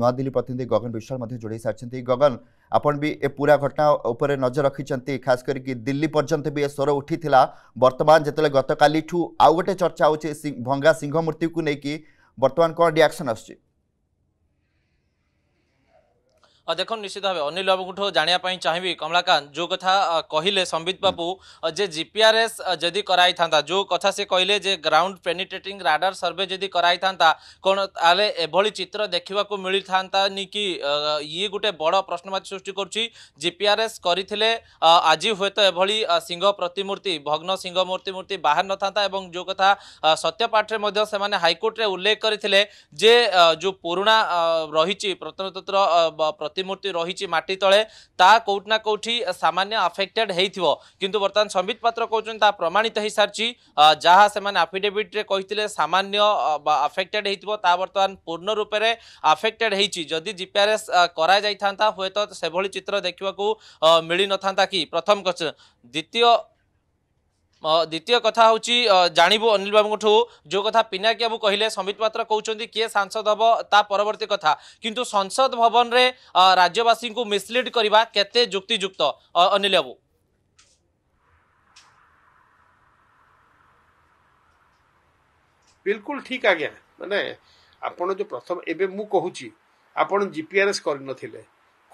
ନୂଆଦିଲ୍ଲୀ ପ୍ରତିନିଧି ଗଗନ ବିଶ୍ୱାଳ ମଧ୍ୟ ଯୋଡ଼ାଇ ସାରିଛନ୍ତି ଗଗନ ଆପଣ ବି ଏ ପୁରା ଘଟଣା ଉପରେ ନଜର ରଖିଛନ୍ତି ଖାସ କରିକି ଦିଲ୍ଲୀ ପର୍ଯ୍ୟନ୍ତ ବି ଏ ସ୍ୱର ଉଠିଥିଲା ବର୍ତ୍ତମାନ ଯେତେବେଳେ ଗତକାଲିଠୁ ଆଉ ଗୋଟେ ଚର୍ଚ୍ଚା ହେଉଛି ଭଙ୍ଗା ସିଂହ ମୂର୍ତ୍ତିକୁ ନେଇକି ବର୍ତ୍ତମାନ କ'ଣ ରିଆକ୍ସନ୍ ଆସୁଛି দেখুন নিশ্চিত ভাবে অনিল বাবুঠু জাঁয়া চাহিবি কমলাকান্ত যে কথা কহিলে সম্বিত বাবু যে জিপিআরএস যদি করাই থাকে যে কথা সে কহিলে যে গ্রাউন্ড পেনিট্রেটিং রাডার সর্ভে যদি করাই থাকে কোণ তাহলে এভাবে চিত্র দেখা মিলি থাকে কি ইয়ে গোটে বড় প্রশ্নবাচী সৃষ্টি করছি জিপিআরএস করে আজ হয়তো এভাবে সিংহ প্রতিমূর্তি ভগ্ন সিংহ মূর্তি মূর্তি বাহার নথান্তা এবং যে কথা সত্যপাঠে সে হাইকোর্টে উল্লেখ করে যে যে পুরোনা রয়েছে প্রত্নতত্ত্ব প্রতি ପ୍ରତିମୂର୍ତ୍ତି ରହିଛି ମାଟି ତଳେ ତାହା କେଉଁଠି ନା କେଉଁଠି ସାମାନ୍ୟ ଆଫେକ୍ଟେଡ୍ ହେଇଥିବ କିନ୍ତୁ ବର୍ତ୍ତମାନ ସମ୍ବିତ ପାତ୍ର କହୁଛନ୍ତି ତାହା ପ୍ରମାଣିତ ହୋଇସାରିଛି ଯାହା ସେମାନେ ଆଫିଡେଭିଟ୍ରେ କହିଥିଲେ ସାମାନ୍ୟ ଆଫେକ୍ଟେଡ୍ ହେଇଥିବ ତାହା ବର୍ତ୍ତମାନ ପୂର୍ଣ୍ଣ ରୂପରେ ଆଫେକ୍ଟେଡ୍ ହେଇଛି ଯଦି ଜିପିଆର୍ଏସ୍ କରାଯାଇଥାନ୍ତା ହୁଏତ ସେଭଳି ଚିତ୍ର ଦେଖିବାକୁ ମିଳିନଥାନ୍ତା କି ପ୍ରଥମ କ୍ୱେଶ୍ଚନ୍ ଦ୍ୱିତୀୟ द्वित कथा हूँ जानवु अनिल बाबू जो कथा पिनाकी बाबू कहले समित पात्र कौन किए सांसद हम ता परवर्त कथा किंतु संसद भवन रे राज्यवासी को मिसलीड करवा केुक्तिजुक्त अनिल बाबू बिल्कुल ठीक आ गया मैंने आपड़ प्रथम एवं मुझे आप जिपीआरएस कर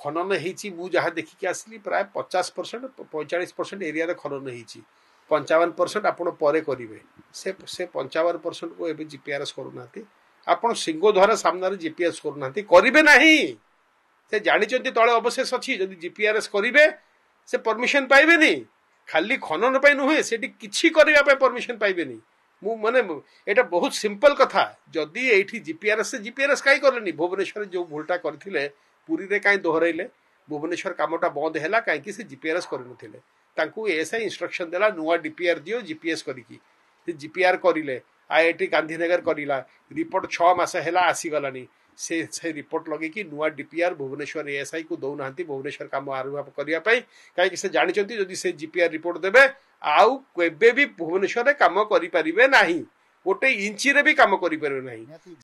खनन हो देखिक आसली प्राय पचास परसेंट पैंचाश परसेंट एरिया खनन होती ପଞ୍ଚାବନ ପରସେଣ୍ଟ ଆପଣ ପରେ କରିବେ ସେ ସେ ପଞ୍ଚାବନ ପରସେଣ୍ଟକୁ ଏବେ ଜି ପି ଆର୍ ଏସ୍ କରୁନାହାନ୍ତି ଆପଣ ସିଂହଦ୍ୱାର ସାମ୍ନାରେ ଜି ପି ଏସ୍ କରୁନାହାନ୍ତି କରିବେ ନାହିଁ ସେ ଜାଣିଛନ୍ତି ତଳେ ଅବଶେଷ ଅଛି ଯଦି ଜି ପି ଆର୍ ଏସ୍ କରିବେ ସେ ପରମିସନ୍ ପାଇବେନି ଖାଲି ଖନନ ପାଇଁ ନୁହେଁ ସେଠି କିଛି କରିବା ପାଇଁ ପରମିସନ୍ ପାଇବେନି ମୁଁ ମାନେ ଏଇଟା ବହୁତ ସିମ୍ପଲ୍ କଥା ଯଦି ଏଇଠି ଜିପିଆର୍ଏସ୍ ଜିପିଆର୍ଏସ୍ କାହିଁ କଲେନି ଭୁବନେଶ୍ୱରରେ ଯେଉଁ ଭୁଲଟା କରିଥିଲେ ପୁରୀରେ କାହିଁ ଦୋହରାଇଲେ ଭୁବନେଶ୍ୱର କାମଟା ବନ୍ଦ ହେଲା କାହିଁକି ସେ ଜିପିଆର୍ଏସ୍ କରିନଥିଲେ ତାଙ୍କୁ ଏଏସ୍ଆଇ ଇନଷ୍ଟ୍ରକ୍ସନ୍ ଦେଲା ନୂଆ ଡିପିଆର୍ ଦିଅ ଜିପିଏସ୍ କରିକି ସେ ଜିପିଆର୍ କରିଲେ ଆଇଆଇଟି ଗାନ୍ଧୀନଗର କରିଲା ରିପୋର୍ଟ ଛଅ ମାସ ହେଲା ଆସିଗଲାନି ସେ ସେ ରିପୋର୍ଟ ଲଗେଇକି ନୂଆ ଡିପିଆର୍ ଭୁବନେଶ୍ୱର ଏଏସ୍ଆଇକୁ ଦେଉନାହାନ୍ତି ଭୁବନେଶ୍ୱର କାମ ଆରମ୍ଭ କରିବା ପାଇଁ କାହିଁକି ସେ ଜାଣିଛନ୍ତି ଯଦି ସେ ଜିପିଆର୍ ରିପୋର୍ଟ ଦେବେ ଆଉ କେବେ ବି ଭୁବନେଶ୍ୱରରେ କାମ କରିପାରିବେ ନାହିଁ ଗୋଟେ ଇଞ୍ଚିରେ ବି କାମ କରିପାରିବେ ନାହିଁ